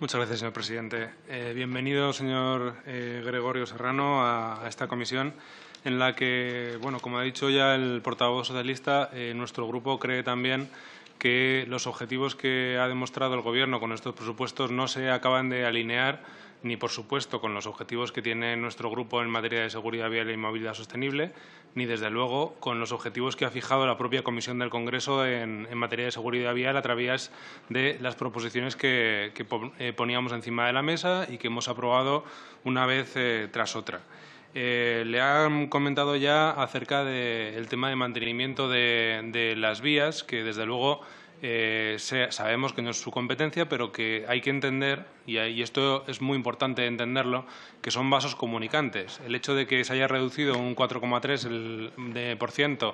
Muchas gracias, señor presidente. Eh, bienvenido, señor eh, Gregorio Serrano, a, esta comisión en la que, bueno, como ha dicho ya el portavoz socialista, eh, nuestro grupo cree también que los objetivos que ha demostrado el Gobierno con estos presupuestos no se acaban de alinear ni por supuesto con los objetivos que tiene nuestro grupo en materia de seguridad vial y movilidad sostenible, ni desde luego con los objetivos que ha fijado la propia Comisión del Congreso en, materia de seguridad vial a través de las proposiciones que, eh, poníamos encima de la mesa y que hemos aprobado una vez eh, tras otra. Eh, le han comentado ya acerca del tema de mantenimiento de las vías, que desde luego eh, sabemos que no es su competencia, pero que hay que entender, y, esto es muy importante entenderlo, que son vasos comunicantes. El hecho de que se haya reducido un 4,3% el,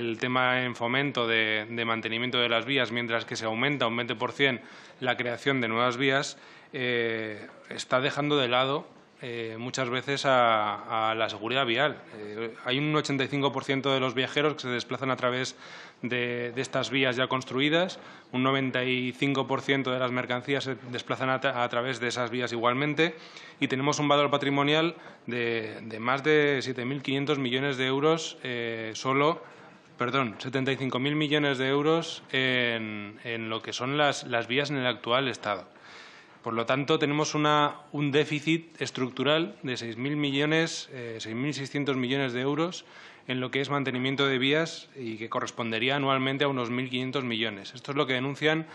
el tema en fomento de, mantenimiento de las vías, mientras que se aumenta un 20% la creación de nuevas vías, eh, está dejando de lado eh, muchas veces a, la seguridad vial. Eh, hay un 85% de los viajeros que se desplazan a través de, estas vías ya construidas, un 95% de las mercancías se desplazan a, través de esas vías igualmente y tenemos un valor patrimonial de, más de 7.500 millones de euros eh, solo perdón, 75.000 millones de euros en, en, lo que son las, las vías en el actual estado. Por lo tanto, tenemos un déficit estructural de 6.000 millones, eh, 6.600 millones de euros en lo que es mantenimiento de vías y que correspondería anualmente a unos 1.500 millones. Esto es lo que denuncian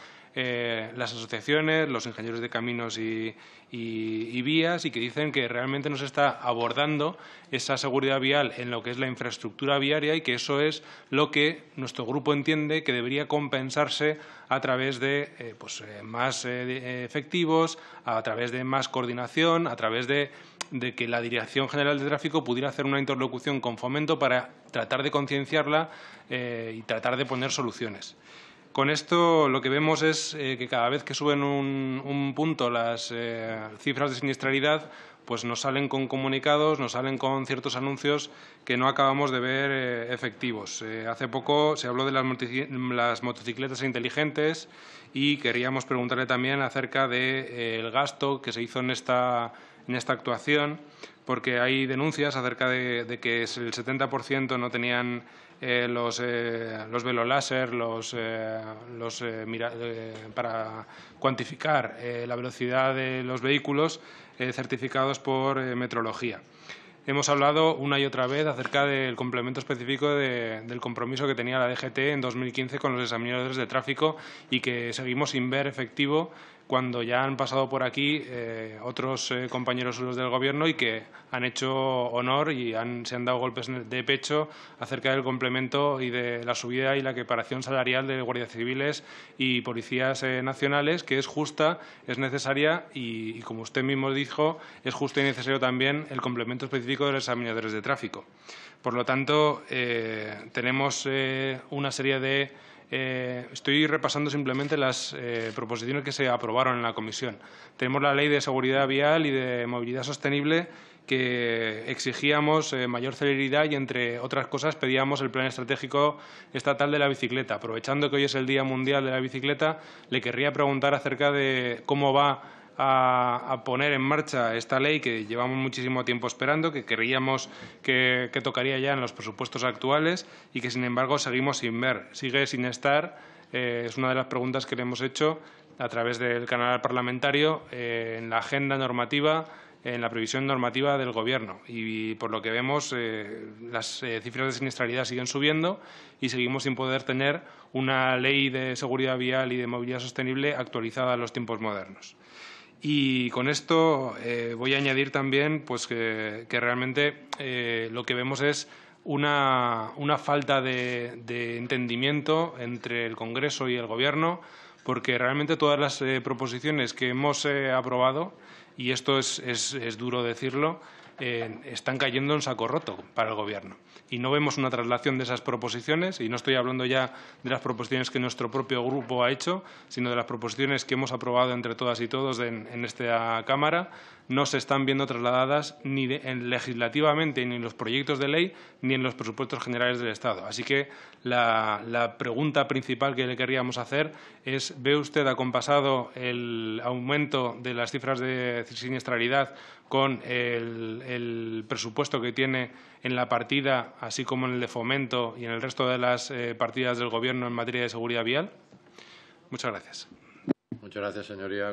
eh, las asociaciones, los ingenieros de caminos y, vías y que dicen que realmente no se está abordando esa seguridad vial en lo que es la infraestructura viaria y que eso es lo que nuestro grupo entiende que debería compensarse a través de eh, pues, eh, más efectivos, a través de más coordinación, a través de que la Dirección General de Tráfico pudiera hacer una interlocución con Fomento para tratar de concienciarla y tratar de poner soluciones. Con esto lo que vemos es eh, que cada vez que suben un, punto las eh, cifras de siniestralidad, pues nos salen con comunicados, nos salen con ciertos anuncios que no acabamos de ver eh, efectivos. hace poco se habló de las, motocicletas inteligentes y queríamos preguntarle también acerca del gasto que se hizo en esta actuación porque hay denuncias acerca de, que el 70% no tenían eh, los, eh, los velo láser, los, eh, eh, para cuantificar la velocidad de los vehículos certificados por metrología. Hemos hablado una y otra vez acerca del complemento específico del compromiso que tenía la DGT en 2015 con los examinadores de tráfico y que seguimos sin ver efectivo cuando ya han pasado por aquí eh, otros eh, compañeros suyos del Gobierno y que han hecho honor y han, se han dado golpes de pecho acerca del complemento y de la subida y la equiparación salarial de guardias civiles y policías eh, nacionales, que es justa, es necesaria y, y, como usted mismo dijo, es justo y necesario también el complemento específico de los examinadores de tráfico. Por lo tanto, tenemos una serie de eh, estoy repasando simplemente las eh, proposiciones que se aprobaron en la comisión. Tenemos la Ley de Seguridad Vial y de Movilidad Sostenible que exigíamos eh, mayor celeridad y, entre otras cosas, pedíamos el Plan Estratégico Estatal de la Bicicleta. Aprovechando que hoy es el Día Mundial de la Bicicleta, le querría preguntar acerca de cómo va a, poner en marcha esta ley que llevamos muchísimo tiempo esperando, que queríamos que, tocaría ya en los presupuestos actuales y que, sin embargo, seguimos sin ver, sigue sin estar. Eh, es una de las preguntas que le hemos hecho a través del canal parlamentario eh, en la agenda normativa, en la previsión normativa del Gobierno. Y, por lo que vemos, eh, las cifras de siniestralidad siguen subiendo y seguimos sin poder tener una ley de seguridad vial y de movilidad sostenible actualizada a los tiempos modernos. Y con esto eh, voy a añadir también pues, que, realmente eh, lo que vemos es una, falta de, entendimiento entre el Congreso y el Gobierno, porque realmente todas las eh, proposiciones que hemos aprobado, y esto es duro decirlo, están cayendo en saco roto para el Gobierno. Y no vemos una traslación de esas proposiciones, y no estoy hablando ya de las proposiciones que nuestro propio grupo ha hecho, sino de las proposiciones que hemos aprobado entre todas y todos en esta Cámara no se están viendo trasladadas ni en, legislativamente ni en los proyectos de ley ni en los presupuestos generales del Estado. Así que la, pregunta principal que le queríamos hacer es ¿ve usted acompasado el aumento de las cifras de siniestralidad con el, presupuesto que tiene en la partida, así como en el de fomento y en el resto de las eh, partidas del Gobierno en materia de seguridad vial? Muchas gracias. Muchas gracias, señoría.